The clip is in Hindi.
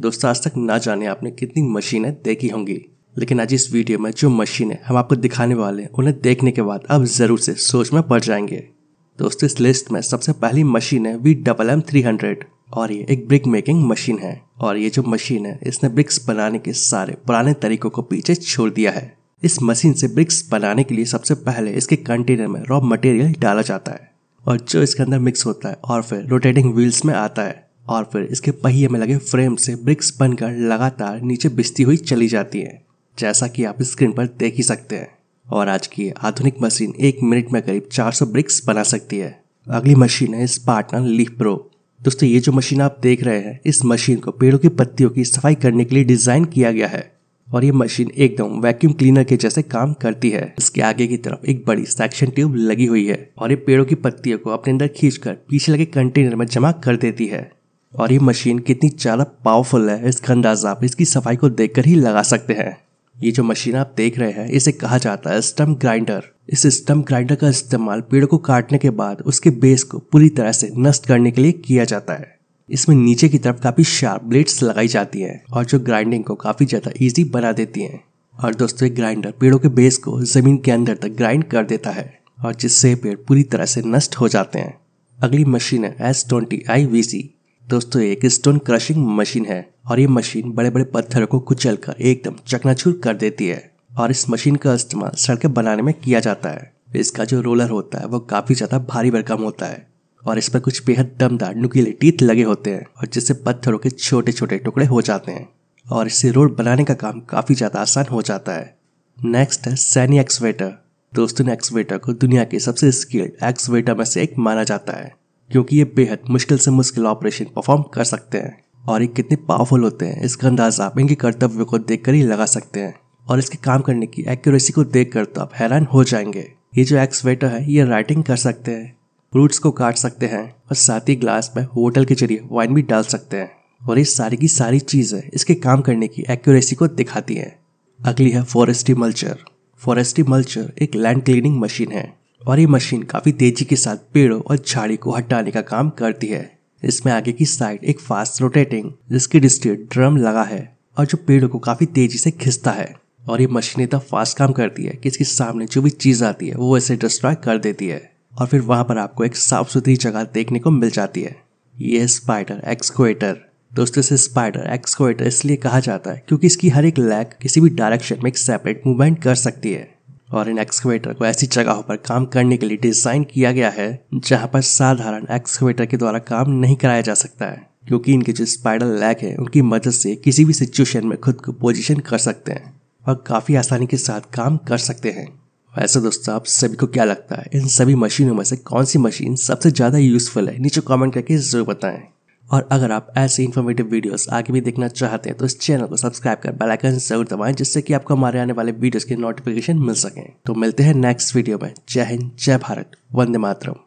दोस्तों आज तक ना जाने आपने कितनी मशीनें देखी होंगी लेकिन आज इस वीडियो में जो मशीनें हम आपको दिखाने वाले हैं उन्हें देखने के बाद आप ज़रूर से सोच में पड़ जाएंगे दोस्तों इस लिस्ट में सबसे पहली मशीन है V double M three hundred और ये एक ब्रिक मेकिंग मशीन है और ये जो मशीन है इसने ब्रिक्स बनाने के सारे पुराने तरीकों को पीछे छोड़ दिया है इस मशीन से ब्रिक्स बनाने के लिए सबसे पहले इसके कंटेनर में रॉ मटेरियल डाला जाता है और जो इसके अंदर मिक्स होता है और फिर रोटेटिंग व्हील्स में आता है और फिर इसके पहिए में लगे फ्रेम से ब्रिक्स बनकर लगातार नीचे बिजती हुई चली जाती है जैसा कि आप स्क्रीन पर देख ही सकते हैं और आज की आधुनिक मशीन एक मिनट में करीब 400 ब्रिक्स बना सकती है अगली मशीन है स्पार्टन लीफ प्रो दोस्तों ये जो मशीन आप देख रहे हैं इस मशीन को पेड़ों की पत्तियों की सफाई करने के लिए डिज़ाइन किया गया है और ये मशीन एकदम वैक्यूम क्लीनर के जैसे काम करती है इसके आगे की तरफ एक बड़ी सेक्शन ट्यूब लगी हुई है और ये पेड़ों की पत्तियों को अपने अंदर खींचकर पीछे लगे कंटेनर में जमा कर देती है और ये मशीन कितनी ज़्यादा पावरफुल है इसका अंदाज़ा आप इसकी सफाई को देख ही लगा सकते हैं ये जो मशीन आप देख रहे हैं इसे कहा जाता है स्टम्प ग्राइंडर इस स्टम्प ग्राइंडर का इस्तेमाल पेड़ को काटने के बाद उसके बेस को पूरी तरह से नष्ट करने के लिए किया जाता है इसमें नीचे की तरफ काफ़ी शार्प ब्लेड्स लगाई जाती है और जो ग्राइंडिंग को काफ़ी ज़्यादा ईजी बना देती हैं और दोस्तों ये ग्राइंडर पेड़ों के बेस को ज़मीन के अंदर तक ग्राइंड कर देता है और जिससे पेड़ पूरी तरह से नष्ट हो जाते हैं अगली मशीन है S twenty I V C दोस्तों एक स्टोन क्रशिंग मशीन है और ये मशीन बड़े बड़े पत्थरों को कुचल कर एकदम चकनाचूर कर देती है और इस मशीन का इस्तेमाल सड़कें बनाने में किया जाता है इसका जो रोलर होता है वो काफी ज्यादा भारी भरकम होता है और इस पर कुछ बेहद दमदार नुकीले टीथ लगे होते हैं और जिससे पत्थरों के छोटे छोटे टुकड़े हो जाते हैं और इससे रोड बनाने का काम काफी ज्यादा आसान हो जाता है नेक्स्ट है सैनी एक्सवेटर दोस्तों ने एक्सवेटर को दुनिया के सबसे स्किल्ड एक्सवेटर में से एक माना जाता है क्योंकि ये बेहद मुश्किल से मुश्किल ऑपरेशन परफॉर्म कर सकते हैं और ये कितने पावरफुल होते हैं इसका अंदाज आप इनके कर्तव्य को देख ही लगा सकते हैं और इसके काम करने की एक्यूरेसी को देख कर तो आप हैरान हो जाएंगे ये जो एक्सवेटर है ये राइटिंग कर सकते हैं फ्रूट्स को काट सकते हैं और साथ ही ग्लास में होटल के जरिए वाइन भी डाल सकते हैं और ये सारी की सारी चीज़ें इसके काम करने की एक्यूरेसी को दिखाती हैं अगली है फॉरेस्टी मल्चर फॉरेस्टी मल्चर एक लैंड क्लीनिंग मशीन है और ये मशीन काफी तेजी के साथ पेड़ों और झाड़ी को हटाने का काम करती है इसमें आगे की साइड एक फास्ट रोटेटिंग जिसकी डिस्टेट ड्रम लगा है और जो पेड़ों को काफी तेजी से खिंचता है और ये मशीन इतना फास्ट काम करती है कि इसके सामने जो भी चीज आती है वो इसे डिस्ट्रॉय कर देती है और फिर वहां पर आपको एक साफ सुथरी जगह देखने को मिल जाती है ये स्पाइडर एक्सकोएटर दोस्तों इसे स्पाइडर एक्सकोएटर इसलिए कहा जाता है क्योंकि इसकी हर एक लैग किसी भी डायरेक्शन में एक सेपरेट मूवमेंट कर सकती है और इन एक्सकेवेटर को ऐसी जगहों पर काम करने के लिए डिजाइन किया गया है जहां पर साधारण एक्सकेवेटर के द्वारा काम नहीं कराया जा सकता है क्योंकि इनके जो स्पाइडल लैग है उनकी मदद से किसी भी सिचुएशन में खुद को पोजीशन कर सकते हैं और काफ़ी आसानी के साथ काम कर सकते हैं वैसे दोस्तों आप सभी को क्या लगता है इन सभी मशीनों में से कौन सी मशीन सबसे ज़्यादा यूजफुल है नीचे कमेंट करके जरूर बताएं और अगर आप ऐसे इन्फॉर्मेटिव वीडियोस आगे भी देखना चाहते हैं तो इस चैनल को सब्सक्राइब कर बेल आइकन जरूर दबाएं जिससे कि आपको हमारे आने वाले वीडियोस के नोटिफिकेशन मिल सकें तो मिलते हैं नेक्स्ट वीडियो में जय हिंद जय भारत वंदे मातरम